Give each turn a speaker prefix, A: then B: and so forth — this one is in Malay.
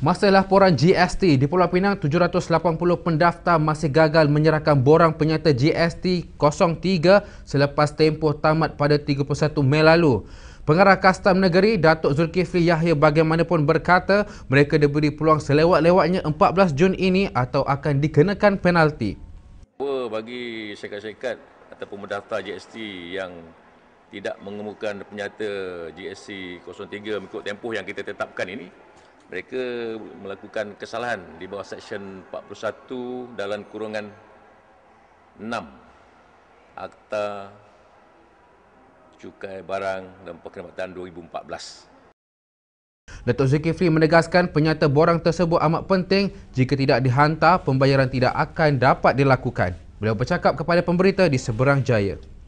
A: Masa laporan GST di Pulau Pinang, 780 pendaftar masih gagal menyerahkan borang penyata GST 03 selepas tempoh tamat pada 31 Mei lalu. Pengarah Kastam Negeri, Datuk Zulkifli Yahya bagaimanapun berkata mereka diberi peluang selewat-lewatnya 14 Jun ini atau akan dikenakan penalti.
B: Bagi syarikat-syarikat ataupun pendaftar GST yang tidak mengemukakan penyata GST 03 mengikut tempoh yang kita tetapkan ini, mereka melakukan kesalahan di bawah Seksyen 41 dalam kurungan 6 Akta Cukai Barang dan Perkhidmatan 2014.
A: Datuk Zulkifli menegaskan penyata borang tersebut amat penting jika tidak dihantar pembayaran tidak akan dapat dilakukan. Beliau bercakap kepada pemberita di Seberang Jaya.